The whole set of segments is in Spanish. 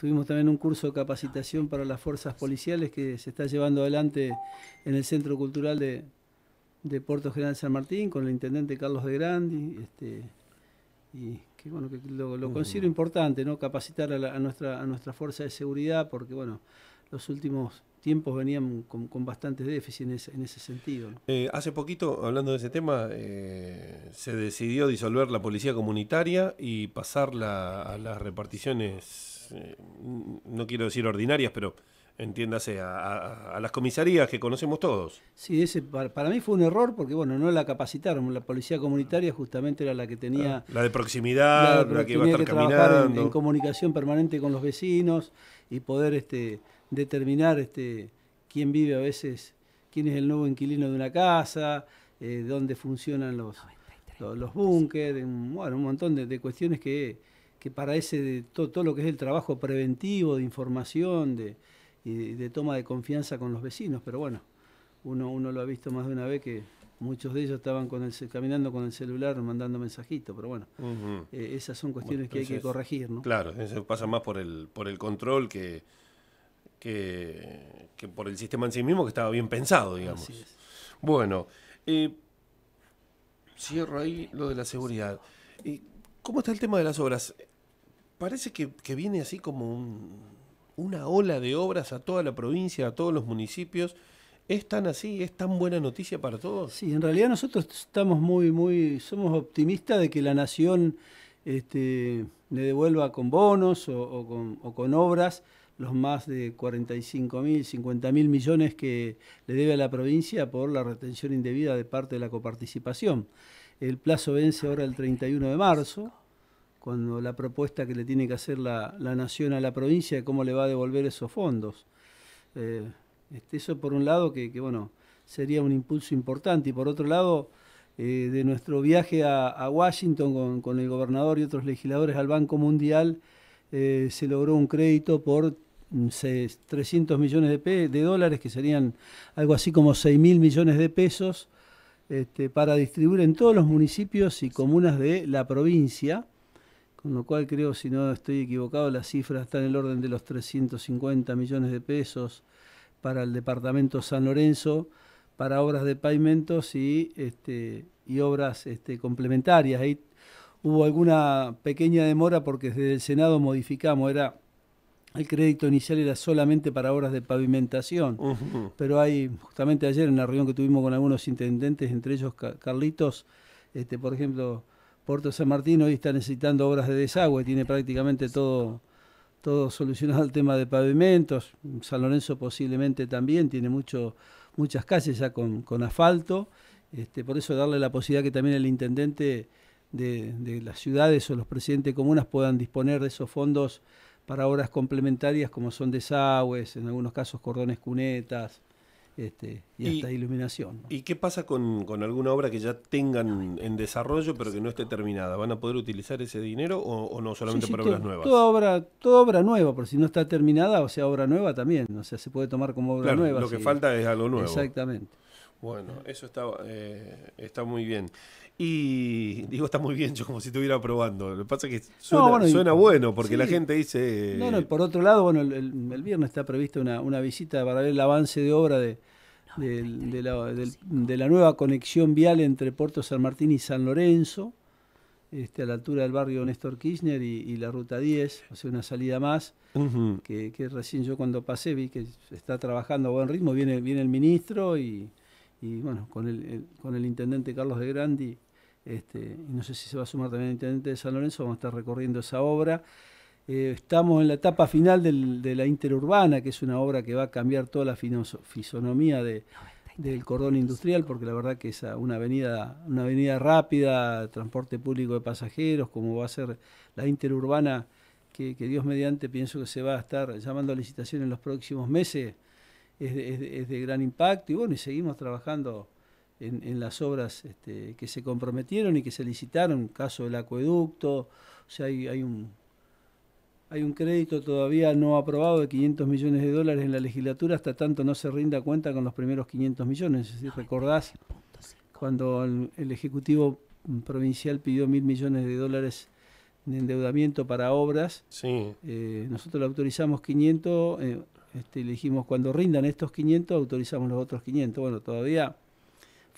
Tuvimos también un curso de capacitación para las fuerzas policiales que se está llevando adelante en el Centro Cultural de, Puerto General San Martín con el intendente Carlos de Grandi. Este, y que, bueno, lo, considero importante, ¿no? Capacitar a, nuestra, a nuestra fuerza de seguridad porque, bueno, los últimos tiempos venían con, bastantes déficits en ese, sentido. Eh, hace poquito, hablando de ese tema, eh, se decidió disolver la policía comunitaria y pasarla a las reparticiones no quiero decir ordinarias, pero entiéndase, a, las comisarías que conocemos todos. Sí, ese para, mí fue un error porque, bueno, no la capacitaron. La policía comunitaria justamente era la que tenía... Ah, la de proximidad, la, que iba a estar en, comunicación permanente con los vecinos y poder este, determinar este, quién vive a veces, quién es el nuevo inquilino de una casa, eh, dónde funcionan los, los, bueno, un montón de cuestiones que que para ese todo, todo, lo que es el trabajo preventivo de información de, y de, toma de confianza con los vecinos. Pero bueno, uno, uno lo ha visto más de una vez que muchos de ellos estaban caminando con el celular mandando mensajitos, pero bueno, eh, esas son cuestiones que hay que corregir, ¿no? Claro, eso pasa más por el, por el control que, por el sistema en sí mismo que estaba bien pensado, digamos. Bueno, eh, cierro ahí lo de la seguridad. ¿Y eh, ¿Cómo está el tema de las obras? parece que, viene así como una ola de obras a toda la provincia, a todos los municipios. ¿Es tan así? ¿Es tan buena noticia para todos? Sí, en realidad nosotros estamos muy, muy, somos optimistas de que la nación este, le devuelva con bonos o, con, o con, obras los más de 45 mil, 50 mil millones que le debe a la provincia por la retención indebida de parte de la coparticipación. El plazo vence ahora el 31 de marzo cuando la propuesta que le tiene que hacer la, nación a la provincia de cómo le va a devolver esos fondos. Eh, este, eso por un lado que, bueno, sería un impulso importante y por otro lado eh, de nuestro viaje a, Washington con, el gobernador y otros legisladores al Banco Mundial eh, se logró un crédito por 300 mm, millones de, dólares, que serían algo así como 6 mil millones de pesos, este, para distribuir en todos los municipios y comunas de la provincia con lo cual creo, si no estoy equivocado, la cifra está en el orden de los 350 millones de pesos para el departamento San Lorenzo, para obras de pavimentos y, este, obras este, complementarias. Ahí hubo alguna pequeña demora porque desde el Senado modificamos, era el crédito inicial era solamente para obras de pavimentación, pero hay, justamente ayer en la reunión que tuvimos con algunos intendentes, entre ellos Carlitos, este, por ejemplo, Puerto San Martín hoy está necesitando obras de desagüe, tiene prácticamente todo, todo solucionado el tema de pavimentos. San Lorenzo posiblemente también tiene mucho, muchas calles ya con, asfalto. Este, por eso darle la posibilidad que también el intendente de, de, las ciudades o los presidentes de comunas puedan disponer de esos fondos para obras complementarias como son desagües, en algunos casos cordones cunetas, este, y, iluminación. ¿Y qué pasa con, alguna obra que ya tengan en desarrollo pero que no esté terminada? ¿Van a poder utilizar ese dinero o, no solamente para obras nuevas? Toda obra, toda obra nueva, por si no está terminada, o sea, obra nueva también, o sea, se puede tomar como obra nueva. Lo que falta es algo nuevo. Exactamente. Bueno, eso está, eh, está muy bien. Y digo, está muy bien, yo como si estuviera probando. Lo que pasa es que suena, bueno, porque la gente dice... No, no, eh, por otro lado, bueno, el, viernes está prevista una, visita para ver el avance de obra de, de, la, nueva conexión vial entre Puerto San Martín y San Lorenzo, este, a la altura del barrio Néstor Kirchner y, la Ruta 10, o sea, una salida más, que, recién yo cuando pasé vi que está trabajando a buen ritmo, viene, viene el ministro y... bueno, con el, con el intendente Carlos de Grandi este, y no sé si se va a sumar también el intendente de San Lorenzo, vamos a estar recorriendo esa obra. Eh, estamos en la etapa final de la interurbana, que es una obra que va a cambiar toda la fisonomía de, del cordón industrial, porque la verdad que es una avenida, una avenida rápida, transporte público de pasajeros, como va a ser la interurbana, que, Dios mediante pienso que se va a estar llamando a licitación en los próximos meses, es de, es de gran impacto. Y bueno, y seguimos trabajando en, las obras este, que se comprometieron y que se licitaron, caso del acueducto, o sea, hay, hay un, hay un crédito todavía no aprobado de 500 millones de dólares en la legislatura, hasta tanto no se rinda cuenta con los primeros 500 millones. si recordás cuando el, Ejecutivo Provincial pidió mil millones de dólares de endeudamiento para obras, eh, nosotros le autorizamos 500, eh, este, le dijimos cuando rindan estos 500, autorizamos los otros 500. Bueno, todavía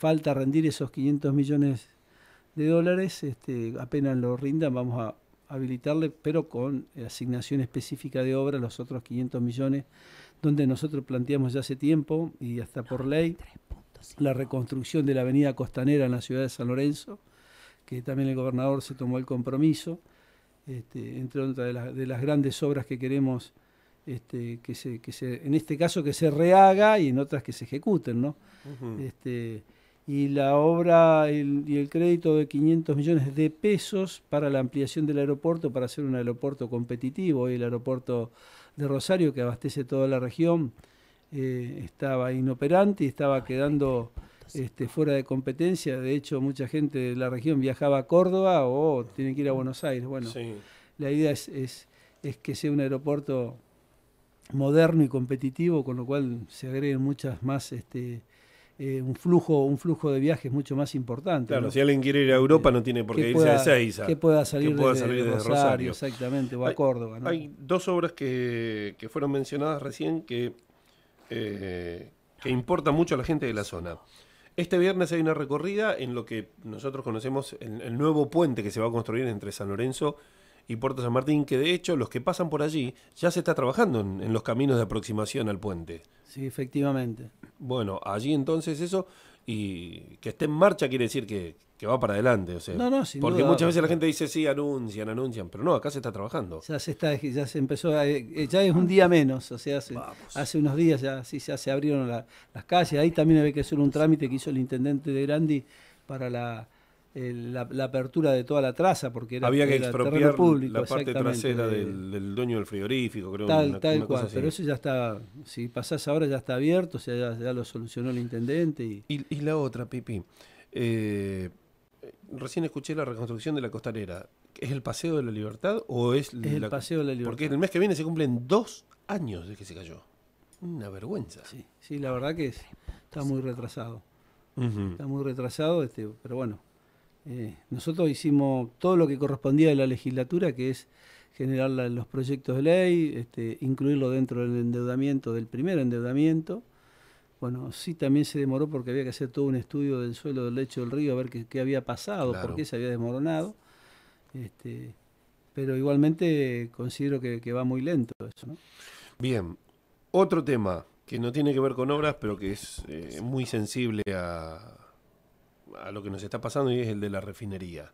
falta rendir esos 500 millones de dólares, este, apenas lo rindan vamos a habilitarle, pero con asignación específica de obra, los otros 500 millones, donde nosotros planteamos ya hace tiempo y hasta por ah, ley la reconstrucción de la avenida costanera en la ciudad de San Lorenzo, que también el gobernador se tomó el compromiso, este, entre otras de, las grandes obras que queremos este, que, se, que se, en este caso que se rehaga y en otras que se ejecuten, ¿no? y la obra y el crédito de 500 millones de pesos para la ampliación del aeropuerto, para hacer un aeropuerto competitivo. Hoy el aeropuerto de Rosario, que abastece toda la región, eh, estaba inoperante y estaba ah, quedando este, fuera de competencia. De hecho, mucha gente de la región viajaba a Córdoba o tiene que ir a Buenos Aires. Bueno, la idea es, es, es que sea un aeropuerto moderno y competitivo, con lo cual se agreguen muchas más... Este, eh, un, flujo, un flujo de viajes mucho más importante. Claro, si alguien quiere ir a eh, Europa no tiene por qué irse a Ezeiza. Que pueda salir, que pueda Rosario, Exactamente, o a Córdoba. Hay dos obras que, fueron mencionadas recién que, eh, que importan mucho a la gente de la zona. Este viernes hay una recorrida en lo que nosotros conocemos el, el nuevo puente que se va a construir entre San Lorenzo y y Puerto San Martín, que de hecho los que pasan por allí ya se está trabajando en, los caminos de aproximación al puente. Sí, efectivamente. Bueno, allí entonces eso, y que esté en marcha quiere decir que, va para adelante. O sea, no, no, porque muchas veces la gente dice, sí, anuncian, anuncian, pero no, acá se está trabajando. Ya se, está, ya se empezó, eh, eh, ya es un día menos, o sea, hace, unos días ya, sí, ya se abrieron las calles, ahí también había que hacer un trámite que hizo el intendente de Grandi para la la, apertura de toda la traza, porque era, Había que la parte trasera del, dueño del frigorífico, creo. Tal, tal cual, pero eso ya está, si pasás ahora ya está abierto, o ya, lo solucionó el intendente. Y, y, la otra, Pipi, eh, recién escuché la reconstrucción de la costanera. ¿Es el Paseo de la Libertad o es, el Paseo de la Libertad? Porque el mes que viene se cumplen dos años Desde que se cayó. Una vergüenza. Sí, sí la verdad que está muy retrasado. Está muy retrasado, este, pero bueno, eh, nosotros hicimos todo lo que correspondía de la legislatura, que es generar los proyectos de ley, este, incluirlo dentro del endeudamiento, del primer endeudamiento. Bueno, sí también se demoró porque había que hacer todo un estudio del suelo, del lecho del río, a ver qué, había pasado, por qué se había desmoronado. Este, pero igualmente considero que, va muy lento eso. Bien, otro tema que no tiene que ver con obras, pero que es eh, muy sensible a, a lo que nos está pasando y es el de la refinería.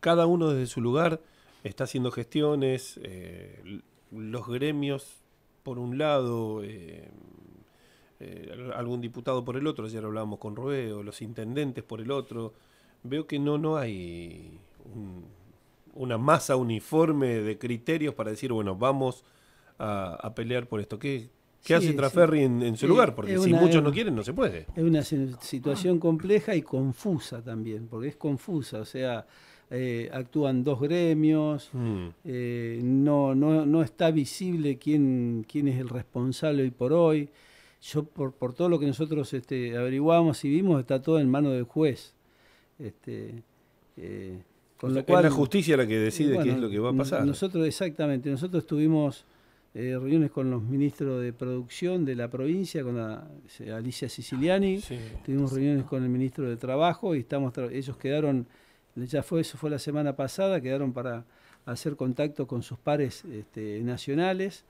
Cada uno desde su lugar está haciendo gestiones, eh, los gremios por un lado, eh, eh, algún diputado por el otro, ayer hablábamos con Rueo, los intendentes por el otro, veo que no, no hay una masa uniforme de criterios para decir, bueno, vamos a, pelear por esto. ¿Qué, ¿Qué hace Traferri en, su lugar? Porque si muchos no em, quieren, no se puede. Es una situación compleja y confusa también, porque es confusa, o sea, eh, actúan dos gremios, mm. eh, no, no, no está visible quién, quién es el responsable hoy por hoy. Yo, por, por todo lo que nosotros este, averiguamos y vimos, está todo en manos del juez. Este, eh, con es la justicia la que decide qué es lo que va a pasar. Nosotros, exactamente, nosotros estuvimos eh, reuniones con los ministros de producción de la provincia, con eh, Alicia Siciliani, tuvimos reuniones con el ministro de Trabajo y estamos ellos quedaron, ya fue, eso fue la semana pasada, quedaron para hacer contacto con sus pares este, nacionales.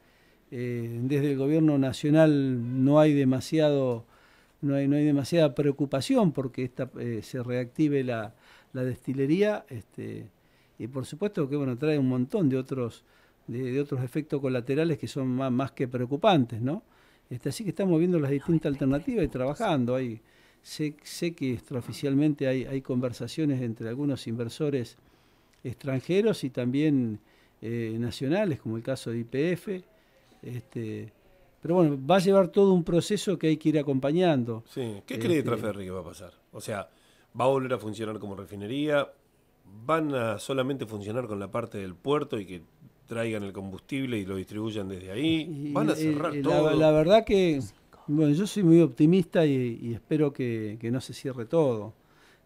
Eh, desde el gobierno nacional no hay demasiado no hay, no hay demasiada preocupación porque esta, se reactive la, destilería este, y por supuesto que bueno trae un montón de otros de, otros efectos colaterales que son más, que preocupantes, ¿no? Este, así que estamos viendo las distintas alternativas y trabajando. Hay, sé, sé que extraoficialmente hay, hay conversaciones entre algunos inversores extranjeros y también eh, nacionales, como el caso de IPF. Este, pero bueno, va a llevar todo un proceso que hay que ir acompañando. Sí. ¿Qué cree este, Traferri que va a pasar? O sea, ¿va a volver a funcionar como refinería? ¿Van a solamente funcionar con la parte del puerto y que traigan el combustible y lo distribuyan desde ahí. Van a eh, cerrar eh, todo. La, verdad que bueno, yo soy muy optimista y, espero que, no se cierre todo.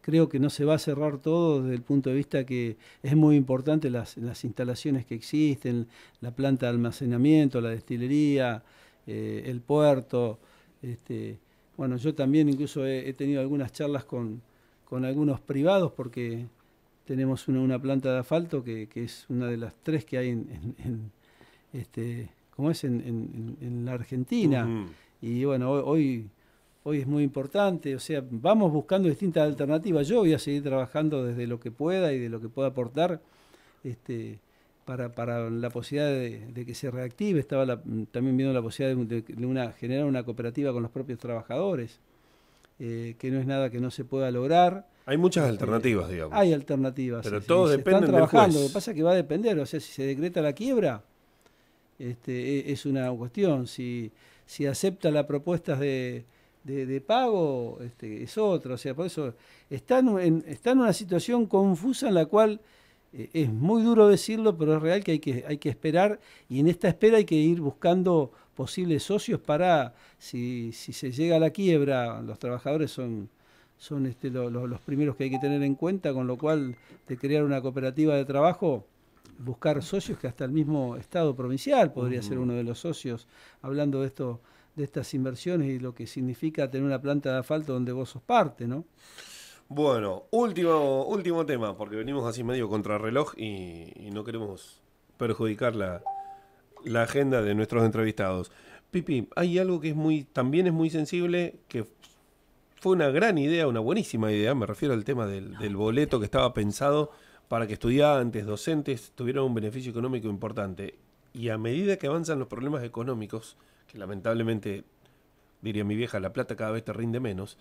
Creo que no se va a cerrar todo desde el punto de vista que es muy importante las, instalaciones que existen, la planta de almacenamiento, la destilería, eh, el puerto. Este, bueno, yo también incluso he, tenido algunas charlas con, con algunos privados porque tenemos una, planta de asfalto que, es una de las tres que hay en, este, es? En, la Argentina. Y bueno, hoy, hoy es muy importante, o sea, vamos buscando distintas alternativas. Yo voy a seguir trabajando desde lo que pueda y de lo que pueda aportar. Este, para, la posibilidad de, que se reactive, estaba también viendo la posibilidad de, una, generar una cooperativa con los propios trabajadores, eh, que no es nada que no se pueda lograr, hay muchas eh, alternativas, digamos. Hay alternativas. Pero todo depende del juez. Lo que pasa es que va a depender. O sea, si se decreta la quiebra, este, e, es una cuestión. Si, acepta las propuestas de, pago, este, es otra. O sea, por eso están en, en una situación confusa en la cual eh, es muy duro decirlo, pero es real que hay, que hay que esperar. Y en esta espera hay que ir buscando posibles socios para, si, si se llega a la quiebra, los trabajadores son son este, los primeros que hay que tener en cuenta, con lo cual de crear una cooperativa de trabajo, buscar socios que hasta el mismo Estado provincial podría ser uno de los socios, hablando de esto de estas inversiones y lo que significa tener una planta de asfalto donde vos sos parte, ¿no? Bueno, último, último tema, porque venimos así medio contrarreloj y, y no queremos perjudicar la, la agenda de nuestros entrevistados. Pipi, hay algo que es muy, también es muy sensible, que fue una gran idea, una buenísima idea, me refiero al tema del, boleto que estaba pensado para que estudiantes, docentes tuvieran un beneficio económico importante. Y a medida que avanzan los problemas económicos, que lamentablemente, diría mi vieja, la plata cada vez te rinde menos,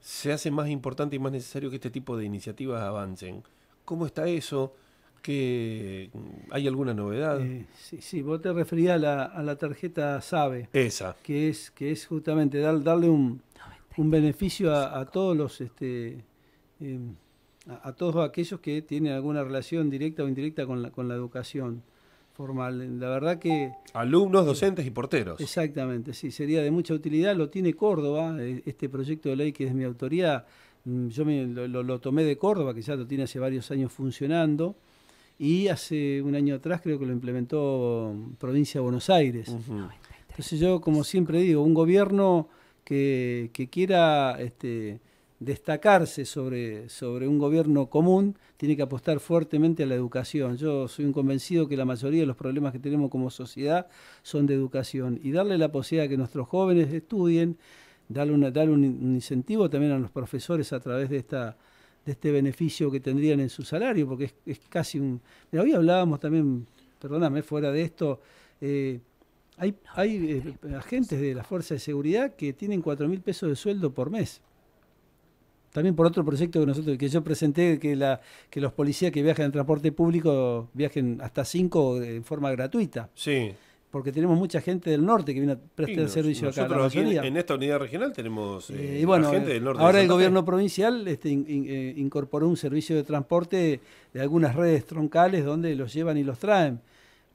se hace más importante y más necesario que este tipo de iniciativas avancen. ¿Cómo está eso? ¿Que ¿Hay alguna novedad? Eh, sí, sí, vos te referías a la, tarjeta SABE. Esa. Que es, que es justamente darle un, un beneficio a, todos los este, em, a, todos aquellos que tienen alguna relación directa o indirecta con la, con la educación formal. La verdad que... Alumnos, docentes y porteros. Exactamente, sí, sería de mucha utilidad. Lo tiene Córdoba, eh, este proyecto de ley que es mi autoría. Mm, yo lo, tomé de Córdoba, que ya lo tiene hace varios años funcionando. Y hace un año atrás creo que lo implementó mm, Provincia de Buenos Aires. Ah, Entonces yo, como siempre digo, un gobierno que, quiera este, destacarse sobre, sobre un gobierno común tiene que apostar fuertemente a la educación. Yo soy un convencido que la mayoría de los problemas que tenemos como sociedad son de educación y darle la posibilidad de que nuestros jóvenes estudien, darle, un, incentivo también a los profesores a través de esta de este beneficio que tendrían en su salario, porque es, casi un... hoy hablábamos también, perdóname, fuera de esto, eh, hay, eh, agentes de la Fuerza de Seguridad que tienen 4 mil pesos de sueldo por mes. También por otro proyecto que nosotros que yo presenté, que, la, los policías que viajan en transporte público viajen hasta 5 eh, en forma gratuita. Sí. Porque tenemos mucha gente del norte que viene a prestar servicio acá. en, esta unidad regional tenemos eh, gente del norte. Ahora el gobierno provincial este, incorporó un servicio de transporte de algunas redes troncales donde los llevan y los traen.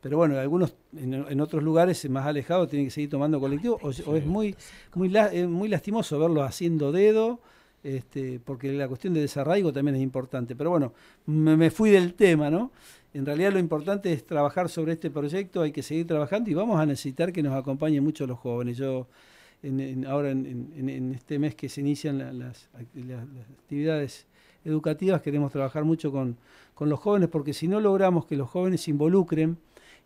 Pero bueno, algunos, en, otros lugares más alejados tienen que seguir tomando colectivo, o, es muy, muy, muy lastimoso verlos haciendo dedo, este, porque la cuestión de desarraigo también es importante. Pero bueno, me, fui del tema, ¿no? En realidad lo importante es trabajar sobre este proyecto, hay que seguir trabajando y vamos a necesitar que nos acompañen mucho los jóvenes. Yo ahora en, este mes que se inician las, actividades educativas queremos trabajar mucho con los jóvenes, porque si no logramos que los jóvenes se involucren,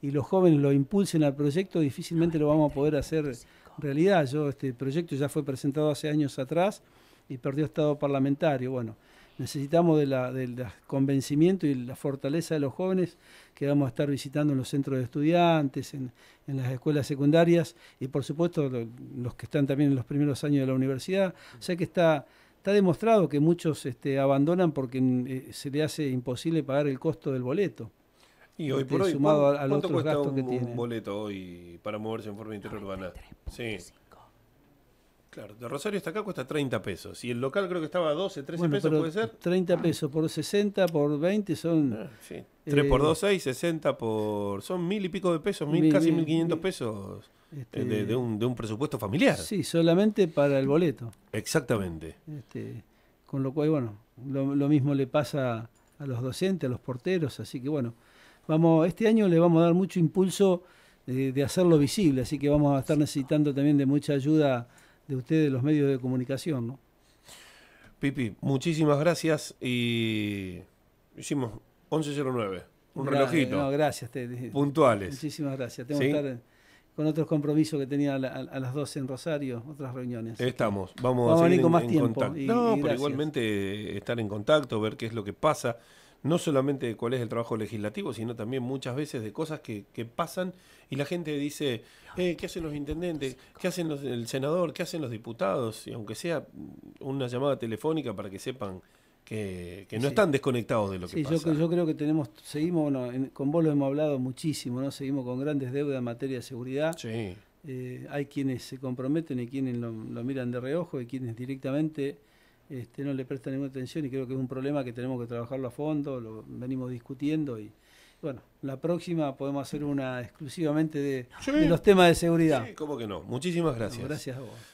y los jóvenes lo impulsen al proyecto, difícilmente lo vamos a poder hacer realidad. Yo, este proyecto ya fue presentado hace años atrás y perdió estado parlamentario. Bueno, necesitamos del convencimiento y la fortaleza de los jóvenes que vamos a estar visitando en los centros de estudiantes, en, las escuelas secundarias y por supuesto los que están también en los primeros años de la universidad. O sea que está, está demostrado que muchos este, abandonan porque eh, se le hace imposible pagar el costo del boleto. Y hoy por hoy, sumado ¿cuánto, cuesta un, boleto hoy para moverse en forma interurbana? Sí. Claro, de Rosario hasta acá cuesta 30 pesos. Y el local creo que estaba a 12, 13 pesos, ¿puede ser? 30 pesos por 60, por 20 son. 3 ah, eh, por 2, 6, 60 por. Son mil y pico de pesos, mil, casi 1500 pesos este, eh, de, un, presupuesto familiar. Sí, solamente para el boleto. Exactamente. Este, con lo cual, bueno, lo mismo le pasa a los docentes, a los porteros, así que bueno vamos, este año le vamos a dar mucho impulso eh, de, hacerlo visible, así que vamos a estar necesitando también de mucha ayuda de ustedes, de los medios de comunicación, ¿no? Pipi, muchísimas gracias y hicimos 11.09, un relojito. No, gracias. Te, puntuales. Muchísimas gracias. Tengo que estar eh, con otros compromisos que tenía a, las 12 en Rosario, otras reuniones. Estamos, vamos, a, seguir en, contacto. no, pero igualmente eh, estar en contacto, ver qué es lo que pasa no solamente de cuál es el trabajo legislativo, sino también muchas veces de cosas que, pasan y la gente dice, eh, ¿qué hacen los intendentes? ¿Qué hacen el senador? ¿Qué hacen los diputados? Y aunque sea una llamada telefónica para que sepan que, no están desconectados de lo que sí, pasa. Yo, yo creo que tenemos, seguimos, con vos lo hemos hablado muchísimo, ¿no? Seguimos con grandes deudas en materia de seguridad. Eh, hay quienes se comprometen y quienes lo miran de reojo y quienes directamente este, no le presta ninguna atención y creo que es un problema que tenemos que trabajarlo a fondo, lo venimos discutiendo y bueno, la próxima podemos hacer una exclusivamente de, los temas de seguridad. Sí, ¿Cómo que no? Muchísimas gracias. gracias a vos.